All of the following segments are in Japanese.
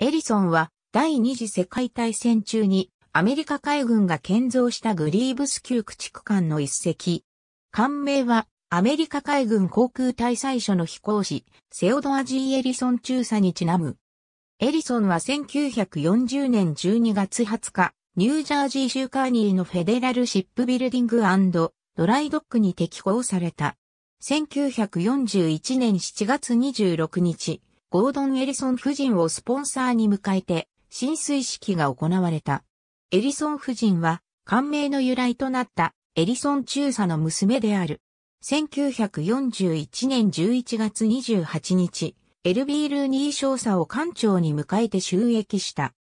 エリソンは第二次世界大戦中にアメリカ海軍が建造したグリーブス級駆逐艦の一隻。艦名はアメリカ海軍航空隊最初の飛行士、セオドア・ジー・エリソン中佐にちなむ。エリソンは1940年12月20日、ニュージャージー州カーニーのフェデラルシップビルディングドライドックに適合された。1941年7月26日、ゴードン・エリソン夫人をスポンサーに迎えて、浸水式が行われた。エリソン夫人は、官名の由来となったエリソン中佐の娘である。1941年11月28日、エルビールニー少佐を艦長に迎えて収益した。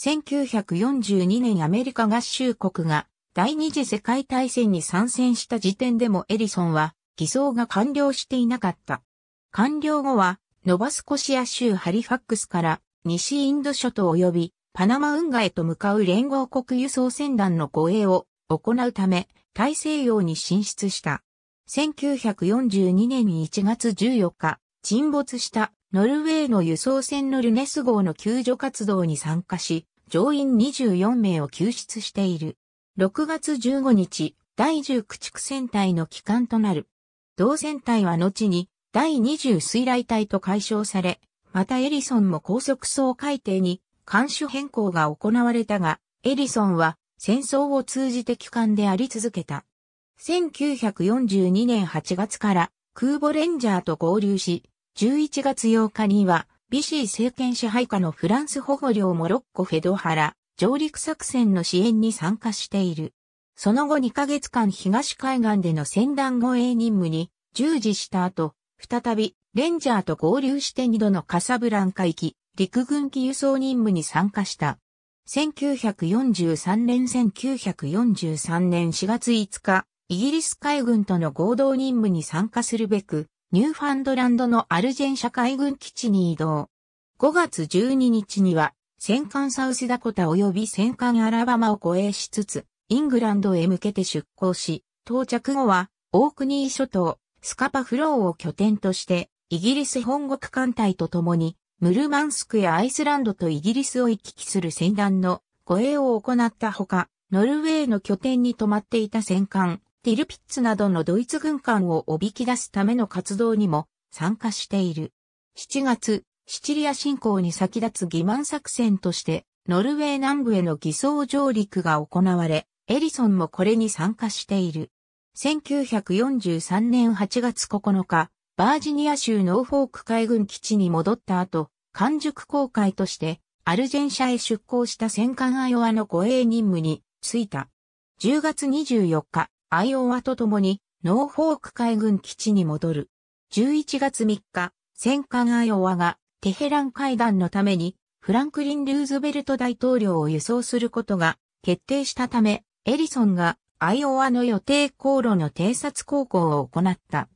1942年アメリカ合衆国が第二次世界大戦に参戦した時点でもエリソンは偽装が完了していなかった。完了後はノバスコシア州ハリファックスから西インド諸島及びパナマ運河へと向かう連合国輸送船団の護衛を行うため大西洋に進出した。1942年1月14日、沈没したノルウェーの輸送船のルネス号の救助活動に参加し、乗員24名を救出している。6月15日、第10駆逐船隊の帰還となる。同船隊は後に第20水雷隊と解消され、またエリソンも高速層海底に艦種変更が行われたが、エリソンは戦争を通じて帰還であり続けた。1942年8月から空母レンジャーと合流し、11月8日にはビシー政権支配下のフランス保護領モロッコフェドハラ上陸作戦の支援に参加している。その後2ヶ月間東海岸での船団護衛任務に従事した後、再び、レンジャーと合流して2度のカサブランカ行き、陸軍機輸送任務に参加した。1943年1943年4月5日、イギリス海軍との合同任務に参加するべく、ニューファンドランドのアルジェン社海軍基地に移動。5月12日には、戦艦サウスダコタ及び戦艦アラバマを護衛しつつ、イングランドへ向けて出港し、到着後は、オークニー諸島、スカパフローを拠点として、イギリス本国艦隊と共に、ムルマンスクやアイスランドとイギリスを行き来する戦団の護衛を行ったほか、ノルウェーの拠点に泊まっていた戦艦、ティルピッツなどのドイツ軍艦をおびき出すための活動にも参加している。7月、シチリア侵攻に先立つ欺瞞作戦として、ノルウェー南部への偽装上陸が行われ、エリソンもこれに参加している。1943年8月9日、バージニア州ノーフォーク海軍基地に戻った後、完熟航海として、アルジェンシャへ出港した戦艦アイオワの護衛任務に就いた。10月24日、アイオワと共に、ノーフォーク海軍基地に戻る。11月3日、戦艦アイオワが、テヘラン会談のために、フランクリン・ルーズベルト大統領を輸送することが決定したため、エリソンがアイオワの予定航路の偵察航行を行った。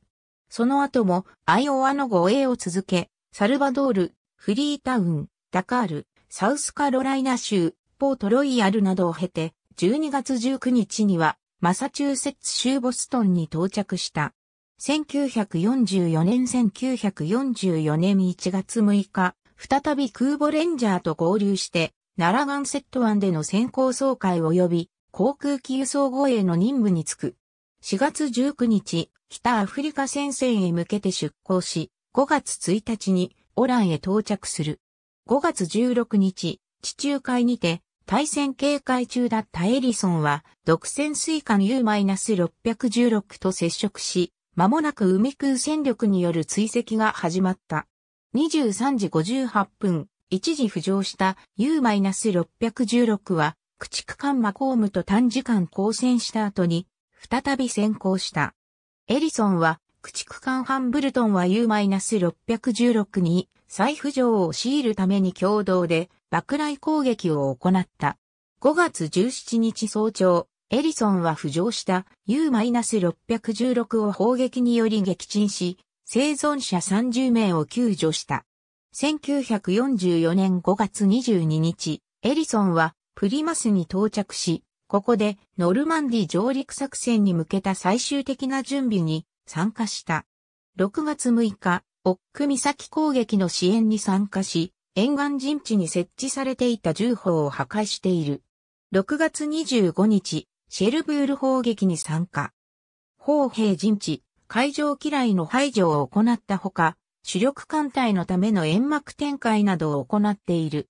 その後もアイオワの護衛を続け、サルバドール、フリータウン、ダカール、サウスカロライナ州、ポートロイヤルなどを経て、12月19日にはマサチューセッツ州ボストンに到着した。1944年1944年1月6日、再び空母レンジャーと合流して、ナラガンセット湾での先行総会及び、航空機輸送護衛の任務に就く。4月19日、北アフリカ戦線へ向けて出港し、5月1日にオランへ到着する。5月16日、地中海にて、対戦警戒中だったエリソンは、独占水艦 U-616 と接触し、間もなく海空戦力による追跡が始まった。23時58分、一時浮上した U-616 は、駆逐艦マコームと短時間交戦した後に、再び先行した。エリソンは、駆逐艦ハンブルトンは U-616 に再浮上を強いるために共同で爆雷攻撃を行った。5月17日早朝、エリソンは浮上した U-616 を砲撃により撃沈し、生存者30名を救助した。1944年5月22日、エリソンはプリマスに到着し、ここでノルマンディ上陸作戦に向けた最終的な準備に参加した。6月6日、オック岬攻撃の支援に参加し、沿岸陣地に設置されていた銃砲を破壊している。6月25日、シェルブール砲撃に参加。砲兵陣地、海上機雷の排除を行ったほか、主力艦隊のための煙幕展開などを行っている。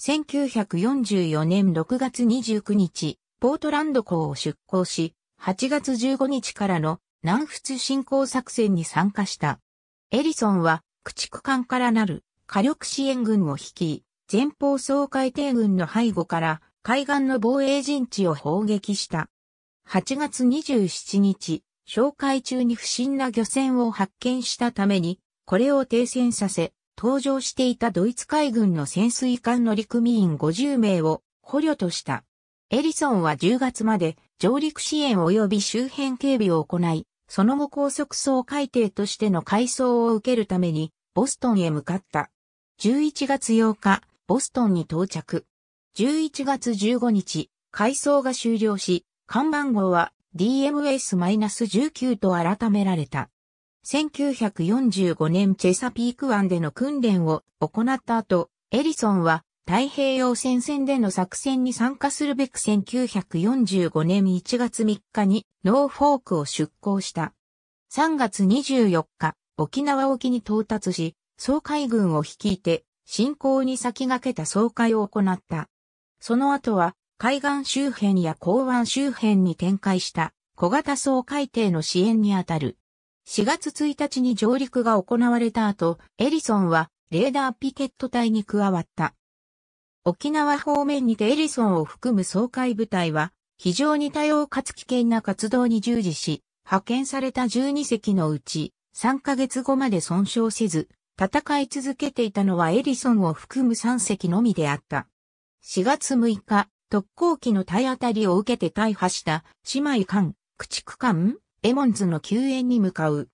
1944年6月29日、ポートランド港を出港し、8月15日からの南仏侵攻作戦に参加した。エリソンは、駆逐艦からなる火力支援軍を率い、前方総海底軍の背後から海岸の防衛陣地を砲撃した。8月27日、紹介中に不審な漁船を発見したために、これを停戦させ、搭乗していたドイツ海軍の潜水艦乗組員50名を捕虜とした。エリソンは10月まで上陸支援及び周辺警備を行い、その後高速層海底としての改装を受けるためにボストンへ向かった。11月8日、ボストンに到着。11月15日、改装が終了し、看板号は DMS-19 と改められた。1945年チェサピーク湾での訓練を行った後、エリソンは太平洋戦線での作戦に参加するべく1945年1月3日にノーフォークを出港した。3月24日、沖縄沖に到達し、総海軍を率いて進行に先駆けた総会を行った。その後は海岸周辺や港湾周辺に展開した小型総海艇の支援にあたる4月1日に上陸が行われた後、エリソンはレーダーピケット隊に加わった。沖縄方面にてエリソンを含む総会部隊は、非常に多様かつ危険な活動に従事し、派遣された12隻のうち、3ヶ月後まで損傷せず、戦い続けていたのはエリソンを含む3隻のみであった。4月6日、特攻機の体当たりを受けて大破した、姉妹艦、駆逐艦エモンズの救援に向かう。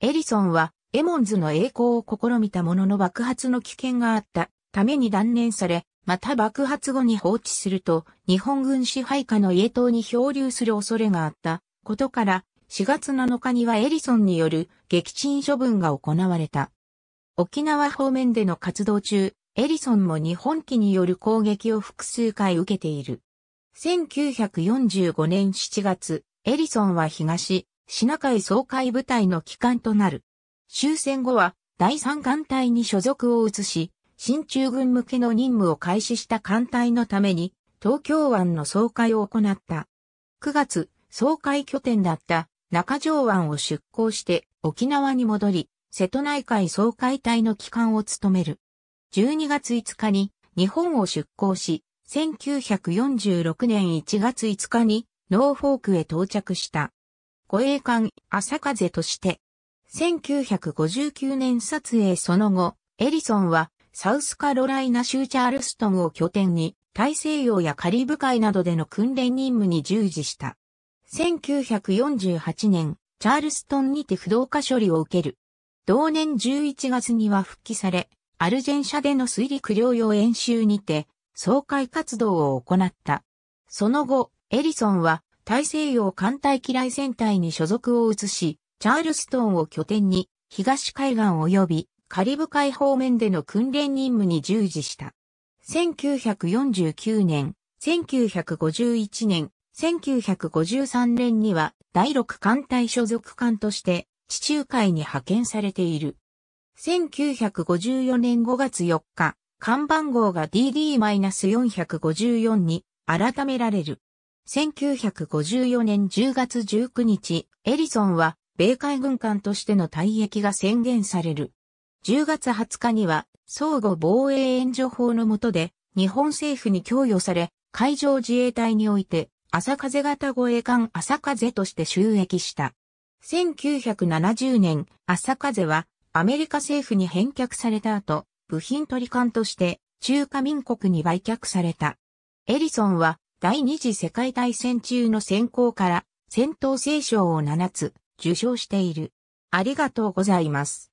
エリソンは、エモンズの栄光を試みたものの爆発の危険があったために断念され、また爆発後に放置すると、日本軍支配下の家島に漂流する恐れがあったことから、4月7日にはエリソンによる撃沈処分が行われた。沖縄方面での活動中、エリソンも日本機による攻撃を複数回受けている。1945年7月、エリソンは東、シナ海総会部隊の機関となる。終戦後は第三艦隊に所属を移し、新中軍向けの任務を開始した艦隊のために、東京湾の総会を行った。9月、総会拠点だった中条湾を出港して沖縄に戻り、瀬戸内海総会隊の機関を務める。12月5日に日本を出港し、1946年1月5日にノーフォークへ到着した。護衛艦朝風として、1959年撮影その後、エリソンはサウスカロライナ州チャールストンを拠点に、大西洋やカリブ海などでの訓練任務に従事した。1948年、チャールストンにて不動化処理を受ける。同年11月には復帰され、アルジェン社での水陸両用演習にて、総会活動を行った。その後、エリソンは大西洋艦隊機雷戦隊に所属を移し、チャールストンを拠点に、東海岸及びカリブ海方面での訓練任務に従事した。1949年、1951年、1953年には第6艦隊所属艦として地中海に派遣されている。1954年5月4日、看板号が DD-454 に改められる。1954年10月19日、エリソンは米海軍艦としての退役が宣言される。10月20日には相互防衛援助法の下で日本政府に供与され、海上自衛隊において朝風型護衛艦朝風として収益した。1970年、朝風はアメリカ政府に返却された後、部品取り艦として中華民国に売却された。エリソンは第二次世界大戦中の選考から戦闘聖賞を7つ受賞している。ありがとうございます。